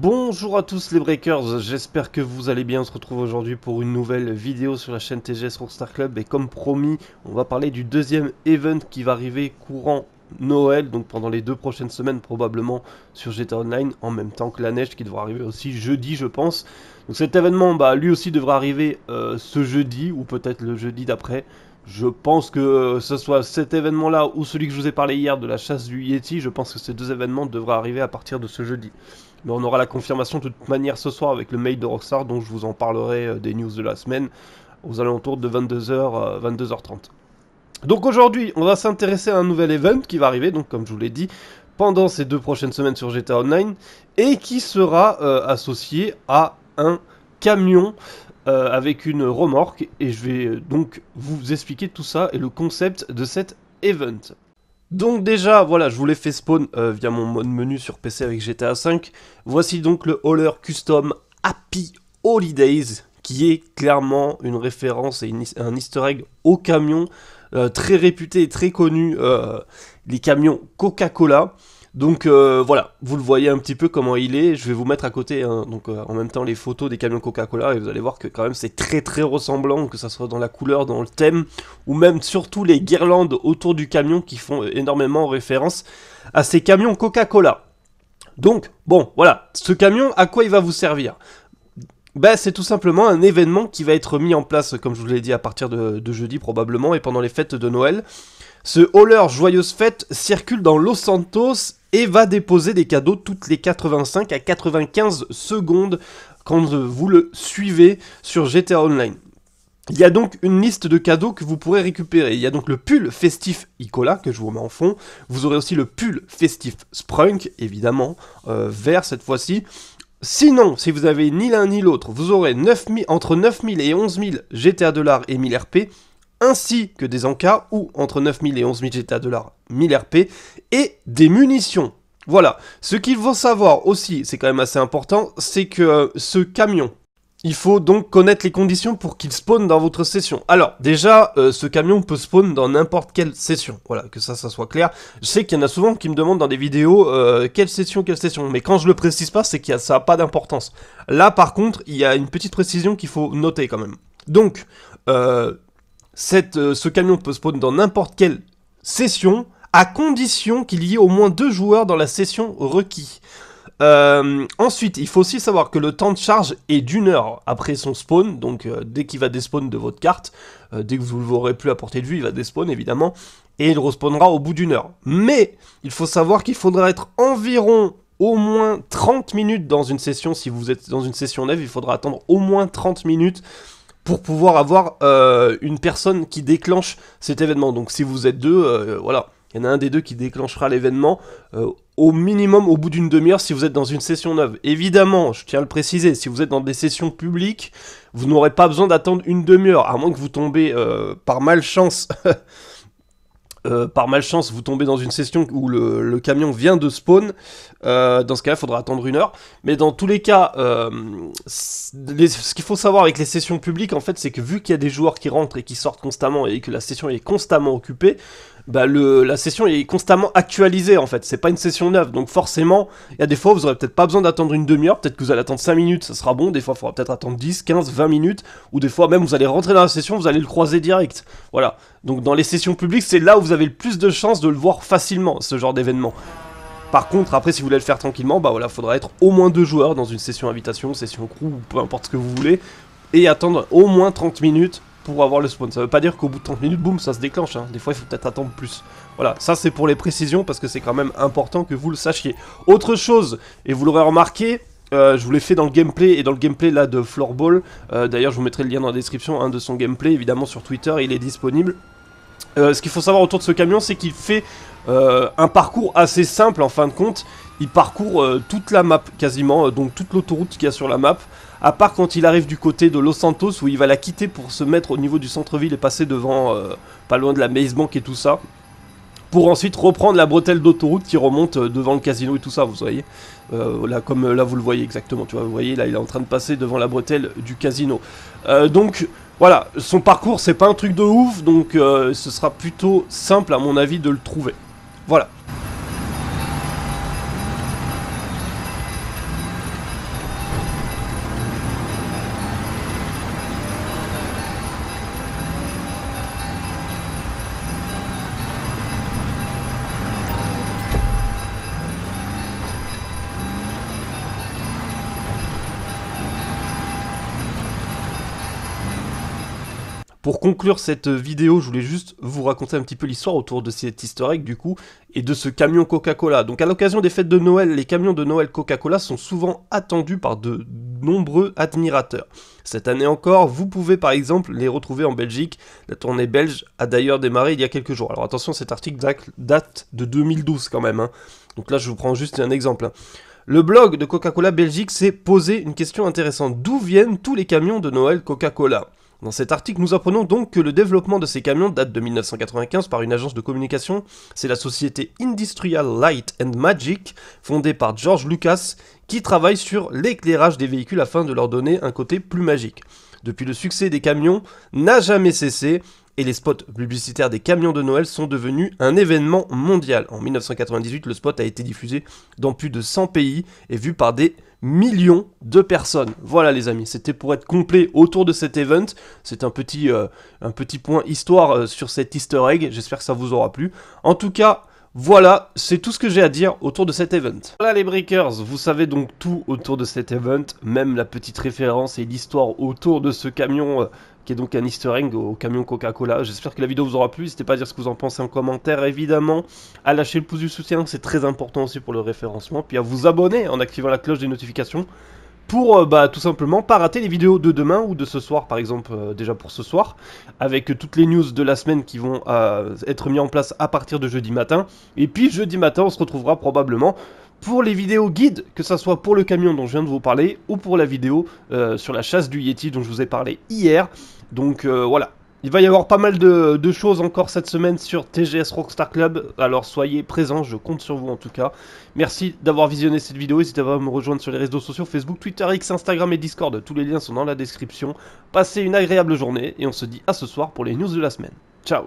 Bonjour à tous les Breakers, j'espère que vous allez bien, on se retrouve aujourd'hui pour une nouvelle vidéo sur la chaîne TGS Rockstar Club et comme promis, on va parler du deuxième event qui va arriver courant Noël, donc pendant les deux prochaines semaines probablement sur GTA Online, en même temps que la neige qui devra arriver aussi jeudi je pense. Donc cet événement, bah, lui aussi devra arriver euh, ce jeudi ou peut-être le jeudi d'après. Je pense que euh, ce soit cet événement-là ou celui que je vous ai parlé hier de la chasse du Yeti, je pense que ces deux événements devraient arriver à partir de ce jeudi. Mais on aura la confirmation de toute manière ce soir avec le mail de Rockstar, dont je vous en parlerai euh, des news de la semaine aux alentours de 22h, euh, 22h30. Donc aujourd'hui, on va s'intéresser à un nouvel event qui va arriver, donc comme je vous l'ai dit, pendant ces deux prochaines semaines sur GTA Online, et qui sera associé à un camion euh, avec une remorque et je vais euh, donc vous expliquer tout ça et le concept de cet event. Donc déjà, voilà, je vous l'ai fait spawn euh, via mon mode menu sur PC avec GTA V. Voici donc le Hauler Custom Happy Holidays, qui est clairement une référence et un easter egg au camion, très réputé et très connu, les camions Coca-Cola. Donc euh, voilà, vous le voyez un petit peu comment il est. Je vais vous mettre à côté hein. donc euh, en même temps les photos des camions Coca-Cola et vous allez voir que quand même c'est très très ressemblant, que ce soit dans la couleur, dans le thème ou même surtout les guirlandes autour du camion qui font énormément référence à ces camions Coca-Cola. Donc bon, voilà, ce camion à quoi il va vous servir ben, c'est tout simplement un événement qui va être mis en place, comme je vous l'ai dit, à partir de jeudi probablement et pendant les fêtes de Noël. Ce hauleur joyeuse fête circule dans Los Santos et va déposer des cadeaux toutes les 85 à 95 secondes quand vous le suivez sur GTA Online. Il y a donc une liste de cadeaux que vous pourrez récupérer. Il y a donc le pull festif Icola que je vous remets en fond. Vous aurez aussi le pull festif Sprunk, évidemment, euh, vert cette fois-ci. Sinon, si vous avez ni l'un ni l'autre, vous aurez entre 9000 et 11000 GTA dollars et 1000 RP ainsi que des encas ou entre 9000 et 11000 GTA dollars 1000 RP et des munitions. Voilà, ce qu'il faut savoir aussi, c'est quand même assez important, c'est que euh, ce camion, il faut donc connaître les conditions pour qu'il spawn dans votre session. Alors, déjà, euh, ce camion peut spawn dans n'importe quelle session. Voilà, que ça, ça soit clair. Je sais qu'il y en a souvent qui me demandent dans des vidéos euh, quelle session, quelle session. Mais quand je le précise pas, c'est que ça n'a pas d'importance. Là, par contre, il y a une petite précision qu'il faut noter quand même. Donc, euh, euh, ce camion peut spawn dans n'importe quelle session, à condition qu'il y ait au moins deux joueurs dans la session requis. Euh, ensuite, il faut aussi savoir que le temps de charge est d'une heure après son spawn, donc euh, dès qu'il va despawn de votre carte, dès que vous ne l'aurez plus à portée de vue, il va despawn évidemment, et il respawnera au bout d'une heure. Mais, il faut savoir qu'il faudra être environ au moins 30 minutes dans une session, si vous êtes dans une session neuve, il faudra attendre au moins 30 minutes pour pouvoir avoir euh, une personne qui déclenche cet événement. Donc si vous êtes deux, euh, voilà, il y en a un des deux qui déclenchera l'événement euh, au minimum au bout d'une demi-heure si vous êtes dans une session neuve. Évidemment, je tiens à le préciser, si vous êtes dans des sessions publiques, vous n'aurez pas besoin d'attendre une demi-heure, à moins que vous tombez par malchance Euh, par malchance vous tombez dans une session où le, camion vient de spawn, euh, dans ce cas-là, il faudra attendre une heure. Mais dans tous les cas, euh, ce qu'il faut savoir avec les sessions publiques, en fait, c'est que vu qu'il y a des joueurs qui rentrent et qui sortent constamment et que la session est constamment occupée, bah la session est constamment actualisée en fait. C'est pas une session neuve, donc forcément, il y a des fois vous aurez peut-être pas besoin d'attendre une demi-heure, peut-être que vous allez attendre 5 minutes, ça sera bon. Des fois, il faudra peut-être attendre 10, 15, 20 minutes, ou des fois même vous allez rentrer dans la session, vous allez le croiser direct. Voilà. Donc dans les sessions publiques, c'est là où vous avez le plus de chances de le voir facilement, ce genre d'événement. Par contre, après, si vous voulez le faire tranquillement, bah voilà, faudra être au moins deux joueurs dans une session invitation, session crew, peu importe ce que vous voulez, et attendre au moins 30 minutes pour avoir le spawn. Ça veut pas dire qu'au bout de 30 minutes, boum, ça se déclenche. Hein. Des fois, il faut peut-être attendre plus. Voilà, ça c'est pour les précisions parce que c'est quand même important que vous le sachiez. Autre chose, et vous l'aurez remarqué, euh, je vous l'ai fait dans le gameplay et dans le gameplay là de Floorball. Euh, d'ailleurs, je vous mettrai le lien dans la description un hein, de son gameplay. Évidemment, sur Twitter, il est disponible. Euh, ce qu'il faut savoir autour de ce camion, c'est qu'il fait euh, un parcours assez simple en fin de compte. Il parcourt euh, toute la map quasiment, donc toute l'autoroute qu'il y a sur la map. À part quand il arrive du côté de Los Santos où il va la quitter pour se mettre au niveau du centre-ville et passer devant, pas loin de la Maze Bank et tout ça. Pour ensuite reprendre la bretelle d'autoroute qui remonte devant le casino et tout ça, vous voyez. là, comme là vous le voyez exactement, tu vois, vous voyez, là il est en train de passer devant la bretelle du casino. donc voilà, son parcours c'est pas un truc de ouf, donc euh, ce sera plutôt simple à mon avis de le trouver. Voilà. Pour conclure cette vidéo, je voulais juste vous raconter un petit peu l'histoire autour de cet historique du coup et de ce camion Coca-Cola. Donc à l'occasion des fêtes de Noël, les camions de Noël Coca-Cola sont souvent attendus par de nombreux admirateurs. Cette année encore, vous pouvez par exemple les retrouver en Belgique. La tournée belge a d'ailleurs démarré il y a quelques jours. Alors attention, cet article date de 2012 quand même. Hein. Donc là, je vous prends juste un exemple. Hein. Le blog de Coca-Cola Belgique s'est posé une question intéressante. D'où viennent tous les camions de Noël Coca-Cola dans cet article, nous apprenons donc que le développement de ces camions date de 1995 par une agence de communication. C'est la société Industrial Light and Magic, fondée par George Lucas, qui travaille sur l'éclairage des véhicules afin de leur donner un côté plus magique. Depuis le succès des camions n'a jamais cessé, et les spots publicitaires des camions de Noël sont devenus un événement mondial. En 1998, le spot a été diffusé dans plus de 100 pays et vu par des millions de personnes. Voilà les amis, c'était pour être complet autour de cet event. C'est un, petit, euh, un petit point histoire euh, sur cet easter egg. J'espère que ça vous aura plu. En tout cas, voilà, c'est tout ce que j'ai à dire autour de cet event. Voilà les Breakers, vous savez donc tout autour de cet event, même la petite référence et l'histoire autour de ce camion euh, qui est donc un easter egg au camion Coca-Cola. J'espère que la vidéo vous aura plu. N'hésitez pas à dire ce que vous en pensez en commentaire, évidemment, à lâcher le pouce du soutien, c'est très important aussi pour le référencement, puis à vous abonner en activant la cloche des notifications pour euh, bah, tout simplement pas rater les vidéos de demain ou de ce soir par exemple euh, déjà pour ce soir avec toutes les news de la semaine qui vont euh, être mises en place à partir de jeudi matin et puis jeudi matin on se retrouvera probablement pour les vidéos guides, que ce soit pour le camion dont je viens de vous parler, ou pour la vidéo euh, sur la chasse du Yeti dont je vous ai parlé hier. Donc euh, voilà, il va y avoir pas mal de, de, choses encore cette semaine sur TGS Rockstar Club, alors soyez présents, je compte sur vous en tout cas. Merci d'avoir visionné cette vidéo, n'hésitez pas à me rejoindre sur les réseaux sociaux Facebook, Twitter, X, Instagram et Discord, tous les liens sont dans la description. Passez une agréable journée et on se dit à ce soir pour les news de la semaine. Ciao